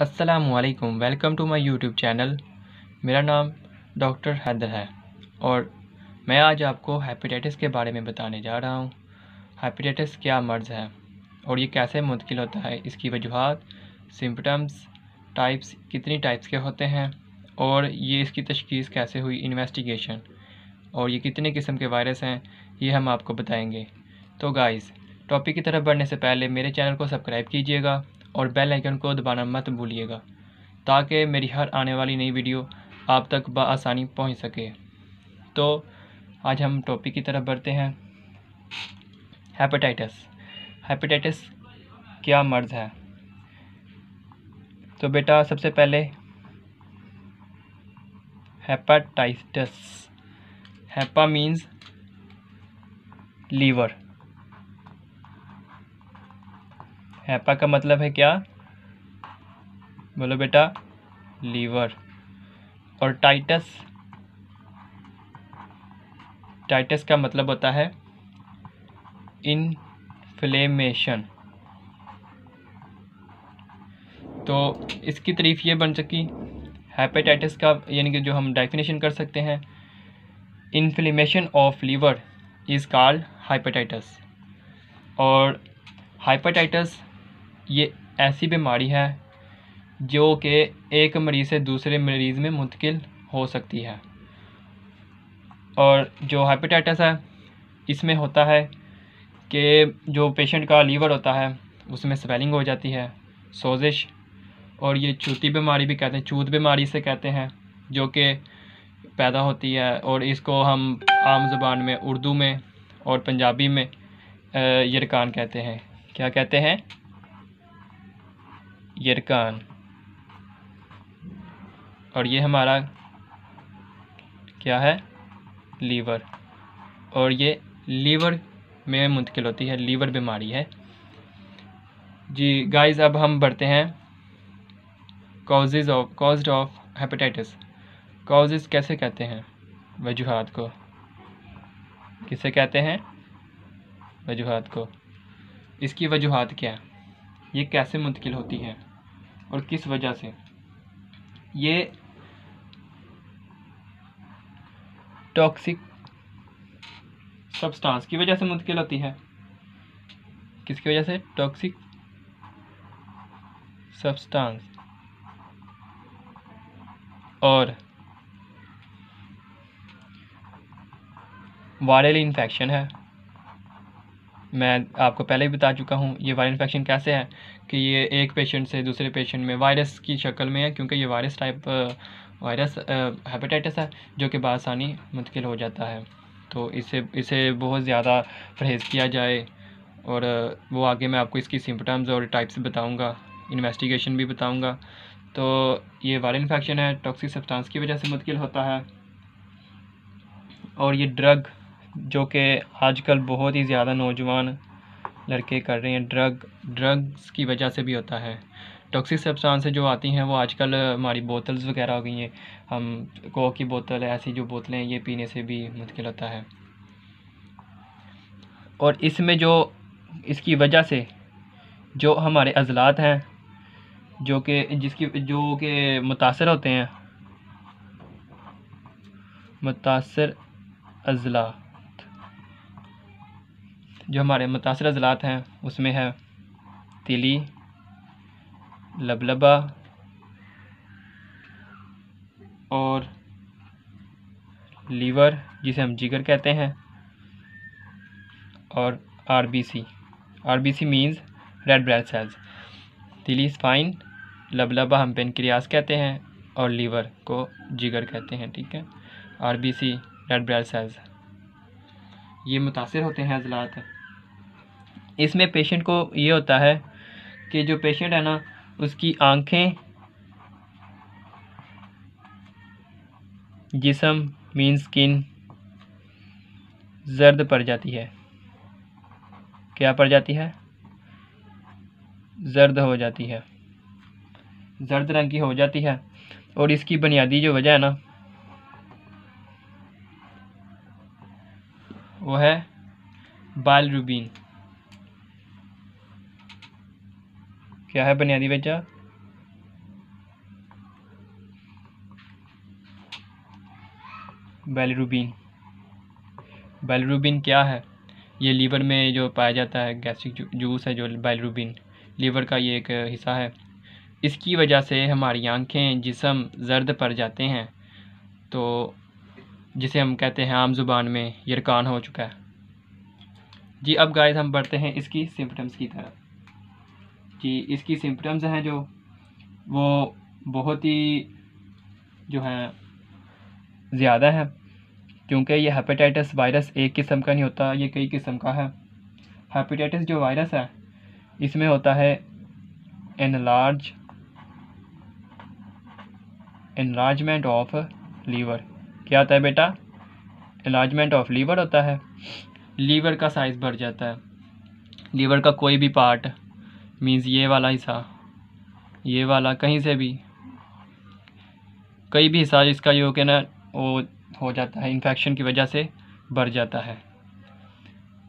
असलकम welcome to my YouTube channel मेरा नाम डॉक्टर हैदर है और मैं आज आपको हेपेटाइटिस के बारे में बताने जा रहा हूँ हेपेटाइटिस क्या मर्ज़ है और ये कैसे मुंतकिल होता है इसकी वजूहत सिम्पटम्स टाइप्स कितनी टाइप्स के होते हैं और ये इसकी तशखीस कैसे हुई इन्वेस्टिगेशन और ये कितने किस्म के वायरस हैं ये हम आपको बताएंगे तो गाइज़ टॉपिक की तरफ बढ़ने से पहले मेरे चैनल को सब्सक्राइब कीजिएगा और बेल आइकन को दबाना मत भूलिएगा ताकि मेरी हर आने वाली नई वीडियो आप तक बसानी पहुंच सके तो आज हम टॉपिक की तरफ बढ़ते हैं हेपेटाइटिस हेपेटाइटिस क्या मर्ज़ है तो बेटा सबसे पहले hepatitis hepa means liver hepa का मतलब है क्या बोलो बेटा लीवर और टाइटस टाइटस का मतलब होता है इनफ्लेमेशन तो इसकी तरीफ ये बन सकी हैपेटाइटिस का यानी कि जो हम डेफिनेशन कर सकते हैं inflammation of liver is called hepatitis और हाइपेटाइटिस ये ऐसी बीमारी है जो कि एक मरीज़ से दूसरे मरीज़ में मुंतकिल हो सकती है और जो हेपेटाइटिस है इसमें होता है कि जो पेशेंट का लीवर होता है उसमें स्वेलिंग हो जाती है सोजिश और ये चूती बीमारी भी कहते हैं चूत बीमारी से कहते हैं जो कि पैदा होती है और इसको हम आम जबान में उर्दू में और पंजाबी में यरकान कहते हैं क्या कहते हैं यरकान और ये हमारा क्या है लीवर और ये लीवर में मुंतकिल होती है लीवर बीमारी है जी गाइस अब हम बढ़ते हैं causes of cause of hepatitis causes कैसे कहते हैं वजूहत को किसे कहते हैं वजूहत को इसकी वजूहत क्या ये कैसे मुंतकिल होती हैं और किस वजह से ये टॉक्सिक सब्सटेंस की वजह से मुंतकिल होती है किसकी वजह से टॉक्सिक सब्सटेंस और वायरल इन्फेक्शन है मैं आपको पहले ही बता चुका हूँ ये वायरल इन्फेक्शन कैसे है कि ये एक पेशेंट से दूसरे पेशेंट में वायरस की शक्ल में है क्योंकि ये वायरस टाइप वायरस हेपेटाइटिस है जो कि बसानी मुंतकिल हो जाता है तो इसे इसे बहुत ज़्यादा परहेज़ किया जाए और वो आगे मैं आपको इसकी सिम्पटम्स और टाइप्स बताऊँगा इन्वेस्टिगेशन भी बताऊँगा तो ये वायरल इन्फेक्शन है टॉक्सिक सब्सटेंस की वजह से मुंतकिल होता है और ये ड्रग जो कि आजकल बहुत ही ज़्यादा नौजवान लड़के कर रहे हैं ड्रग ड्रग्स की वजह से भी होता है टॉक्सिक सब्सटेंस जो आती हैं वो आजकल हमारी बोतल्स वगैरह हो गई हैं हम कोक की बोतल ऐसी जो बोतलें ये पीने से भी मुश्किल होता है और इसमें जो इसकी वजह से जो हमारे अजलात हैं जो कि जिसकी जो कि मुतासर होते हैं मुतासर अजला जो हमारे मुतासर अज़लात हैं उसमें है तिली लबलबा और लीवर जिसे हम जिगर कहते हैं और RBC RBC means red blood cells तिली स्पाइन लबलबा हम पेनक्रियास कहते हैं और लीवर को जिगर कहते हैं ठीक है आरबीसी रेड ब्लड सेल्स ये मुतासर होते हैं अजलात इसमें पेशेंट को ये होता है कि जो पेशेंट है ना उसकी आँखें जिसम मीन स्किन जर्द पड़ जाती है क्या पड़ जाती है जर्द हो जाती है जर्द रंग की हो जाती है और इसकी बुनियादी जो वजह है ना वो है बाल रूबीन क्या है बुनियादी वजह बेलरूबिन बेलरूबिन क्या है ये लीवर में जो पाया जाता है गैस्ट्रिक जूस है जो बेलरूबिन लीवर का ये एक हिस्सा है इसकी वजह से हमारी आंखें जिसम जर्द पड़ जाते हैं तो जिसे हम कहते हैं आम जुबान में यरकान हो चुका है जी अब गाइस हम बढ़ते हैं इसकी सिम्टम्स की तरफ कि इसकी सिम्टम्स हैं जो वो बहुत ही जो हैं ज़्यादा है क्योंकि ये हेपेटाइटिस वायरस एक किस्म का नहीं होता ये कई किस्म का है हेपेटाइटिस जो वायरस है इसमें होता है एनलार्ज एनलार्जमेंट ऑफ लीवर क्या होता है बेटा एनलार्जमेंट ऑफ लीवर होता है लीवर का साइज़ बढ़ जाता है लीवर का कोई भी पार्ट मीन्स ये वाला हिस्सा ये वाला कहीं से भी कई भी हिस्सा इसका जो कि ना वो हो जाता है इन्फेक्शन की वजह से बढ़ जाता है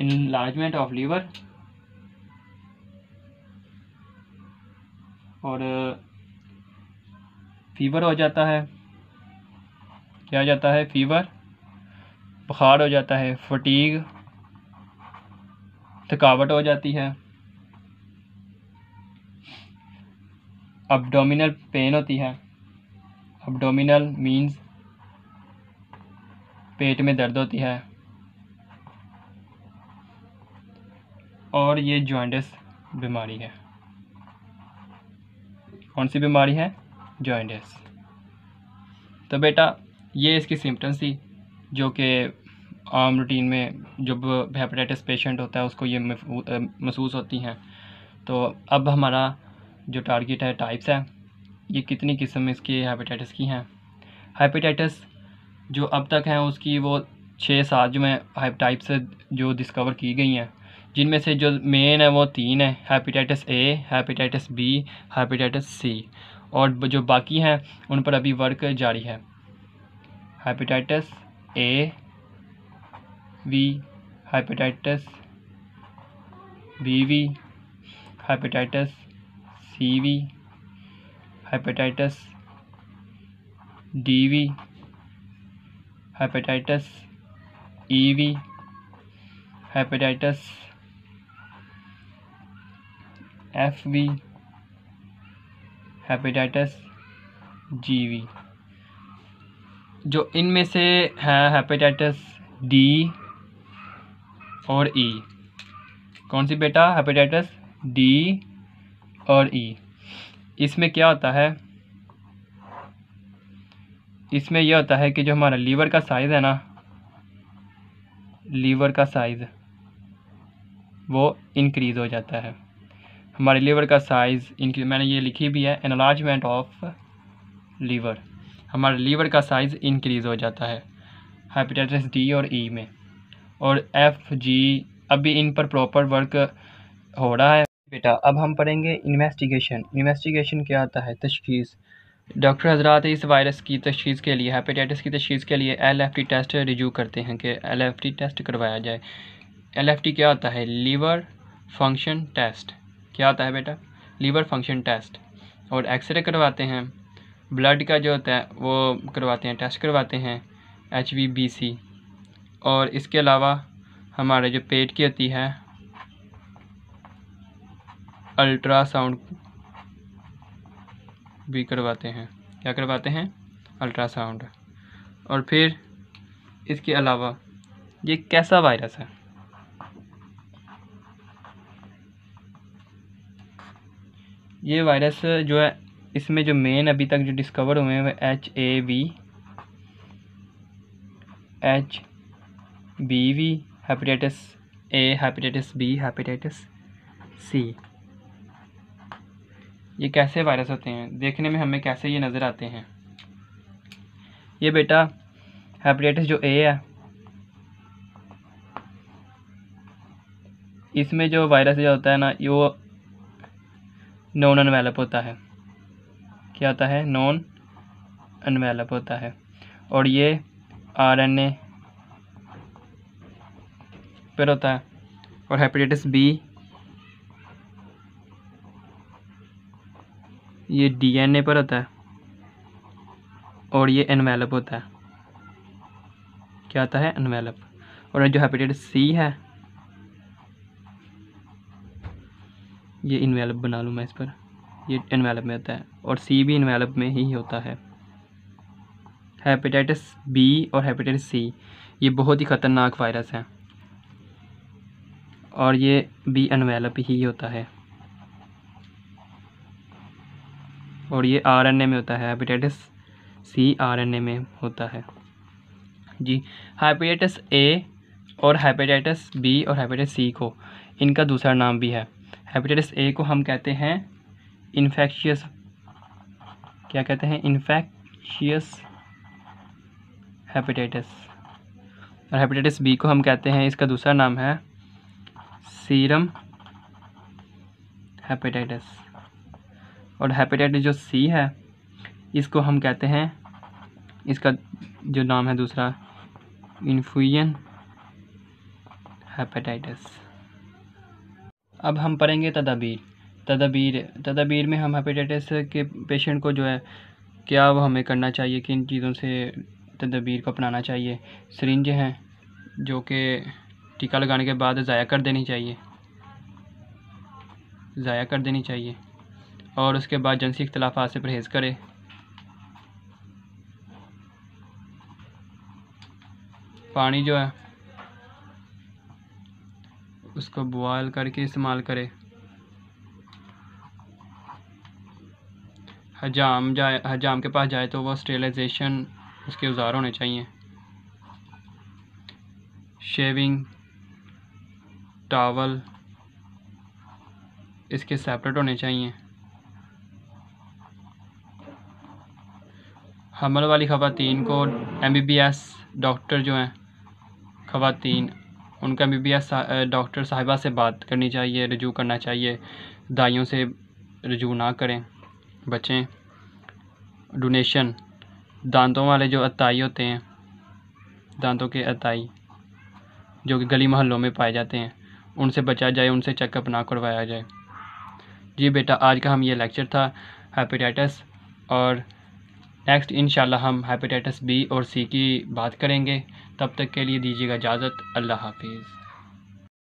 इनलार्जमेंट ऑफ लीवर और फीवर हो जाता है क्या जाता है फीवर बुखार हो जाता है फटीग थकावट हो जाती है अबडोमिनल पेन होती है अबडोमिनल मीन्स पेट में दर्द होती है और ये जॉइंटस बीमारी है कौन सी बीमारी है जॉइंटस तो बेटा ये इसकी सिम्टम्स थी जो कि आम रूटीन में जब हेपेटाइटिस पेशेंट होता है उसको ये महसूस होती हैं तो अब हमारा जो टारगेट है टाइप्स है ये कितनी किस्म इसके हेपेटाइटिस की हैं हेपेटाइटिस जो अब तक हैं उसकी वो छः सात जो है टाइप्स जो डिस्कवर की गई हैं जिनमें से जो मेन है वो तीन है hepatitis A hepatitis B hepatitis C और जो बाकी हैं उन पर अभी वर्क जारी है hepatitis A V hepatitis B V hepatitis CV hepatitis DV hepatitis EV hepatitis FV hepatitis GV जो इनमें से है हेपेटाइटिस डी और ई e. कौन सी बेटा हेपेटाइटिस डी और ई इसमें क्या होता है इसमें यह होता है कि जो हमारा लीवर का साइज़ है ना लीवर का साइज़ वो इंक्रीज़ हो जाता है हमारे लीवर का साइज़ इंक्रीज मैंने ये लिखी भी है एनलार्जमेंट ऑफ लीवर हमारे लीवर का साइज़ इंक्रीज़ हो जाता है हेपेटाइटिस डी और ई e में और एफ जी अभी इन पर प्रॉपर वर्क हो रहा है बेटा अब हम पढ़ेंगे इन्वेस्टिगेशन इन्वेस्टिगेशन क्या आता है तशखीस डॉक्टर हजरात इस वायरस की तशखीस के लिए हेपेटाइटिस की तशखीस के लिए एल एफ टी टेस्ट रिज्यू करते हैं कि एल एफ टी टेस्ट करवाया जाए एल एफ टी क्या होता है लीवर फंक्शन टेस्ट क्या होता है बेटा लीवर फंक्शन टेस्ट और एक्सरे करवाते हैं ब्लड का जो होता है वो करवाते हैं टेस्ट करवाते हैं एच वी बी सी और इसके अलावा हमारे जो पेट की होती है अल्ट्रासाउंड भी करवाते हैं क्या करवाते हैं अल्ट्रासाउंड और फिर इसके अलावा ये कैसा वायरस है ये वायरस जो है इसमें जो मेन अभी तक जो डिस्कवर हुए हैं वह H A V H B V hepatitis A hepatitis B hepatitis C ये कैसे वायरस होते हैं देखने में हमें कैसे ये नज़र आते हैं ये बेटा हेपेटाइटिस जो ए है इसमें जो वायरस जो होता है ना ये नॉन अनवेलप होता है क्या होता है नॉन अनवेलप होता है और ये आर एन ए पर होता है और हेपेटाइटिस बी ये डीएनए पर होता है और ये एनवेलप होता है क्या होता है एनवेलप और जो हेपेटाइटिस सी है ये इन्वेलप बना लूँ मैं इस पर ये इन्वेलप में होता है और सी भी इन्वेलप में ही होता है हेपेटाइटिस बी और हेपेटाइटिस सी ये बहुत ही ख़तरनाक वायरस है और ये बी अनवेलप ही होता है और ये आरएनए में होता है हेपेटाइटिस सी आरएनए में होता है जी हेपेटाइटिस ए और हेपेटाइटिस बी और हेपेटाइटिस सी को इनका दूसरा नाम भी है हेपेटाइटिस ए को हम कहते हैं इन्फेक्शियस क्या कहते हैं इन्फेक्शियस हेपेटाइटिस और हेपेटाइटिस बी को हम कहते हैं इसका दूसरा नाम है सीरम हेपेटाइटिस और हेपेटाइटिस जो सी है इसको हम कहते हैं इसका जो नाम है दूसरा इन्फ्यूजन हेपेटाइटिस अब हम पढ़ेंगे तदाबीर तदाबीर तदाबीर में हम हेपेटाइटिस के पेशेंट को जो है क्या वो हमें करना चाहिए किन चीज़ों से तदाबीर को अपनाना चाहिए सरिंज हैं जो कि टीका लगाने के बाद ज़ाया कर देनी चाहिए ज़ाया कर देनी चाहिए और उसके बाद जनसी इख्तलाफ से परहेज़ करे पानी जो है उसको बॉयल करके इस्तेमाल करे हजाम जाए हजाम के पास जाए तो वह स्टेलाइजेशन उसके औजार होने चाहिए शेविंग टावल इसके सेपरेट होने चाहिए हमल वाली ख़वान को M B B S doctor जो हैं खातन उनका M B B S doctor साहिबा से बात करनी चाहिए रजू करना चाहिए दाइयों से रजू ना करें बचें डोनेशन दांतों वाले जो अताई होते हैं दांतों के अताई जो कि गली मोहल्लों में पाए जाते हैं उनसे बचा जाए उनसे चेकअप ना करवाया जाए जी बेटा आज का हम ये लेक्चर था हेपेटाइटिस और नेक्स्ट इन हम हेपेटाइटिस बी और सी की बात करेंगे तब तक के लिए दीजिएगा इजाज़त अल्लाह हाफिज़